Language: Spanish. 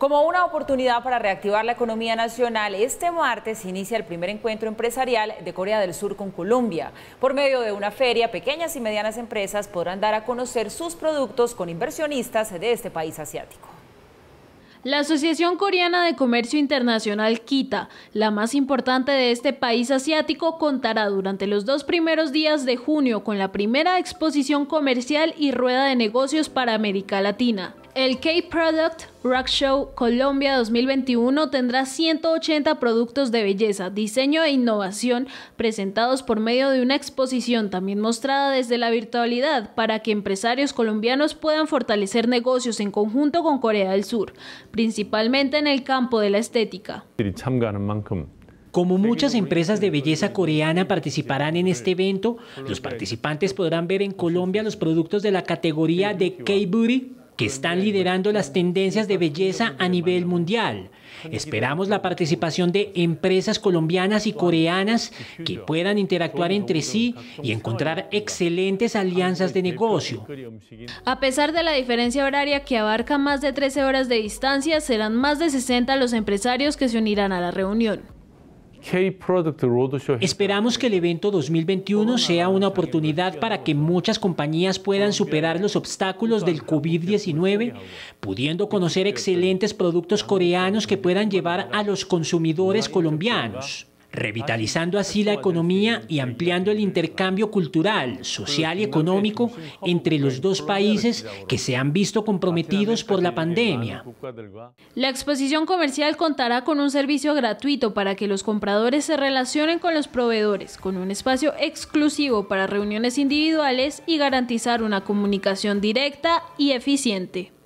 Como una oportunidad para reactivar la economía nacional, este martes inicia el primer encuentro empresarial de Corea del Sur con Colombia. Por medio de una feria, pequeñas y medianas empresas podrán dar a conocer sus productos con inversionistas de este país asiático. La Asociación Coreana de Comercio Internacional Kita, la más importante de este país asiático, contará durante los dos primeros días de junio con la primera exposición comercial y rueda de negocios para América Latina. El K-Product Rock Show Colombia 2021 tendrá 180 productos de belleza, diseño e innovación presentados por medio de una exposición también mostrada desde la virtualidad para que empresarios colombianos puedan fortalecer negocios en conjunto con Corea del Sur, principalmente en el campo de la estética. Como muchas empresas de belleza coreana participarán en este evento, los participantes podrán ver en Colombia los productos de la categoría de K-Beauty que están liderando las tendencias de belleza a nivel mundial. Esperamos la participación de empresas colombianas y coreanas que puedan interactuar entre sí y encontrar excelentes alianzas de negocio. A pesar de la diferencia horaria que abarca más de 13 horas de distancia, serán más de 60 los empresarios que se unirán a la reunión. Esperamos que el evento 2021 sea una oportunidad para que muchas compañías puedan superar los obstáculos del COVID-19, pudiendo conocer excelentes productos coreanos que puedan llevar a los consumidores colombianos revitalizando así la economía y ampliando el intercambio cultural, social y económico entre los dos países que se han visto comprometidos por la pandemia. La exposición comercial contará con un servicio gratuito para que los compradores se relacionen con los proveedores, con un espacio exclusivo para reuniones individuales y garantizar una comunicación directa y eficiente.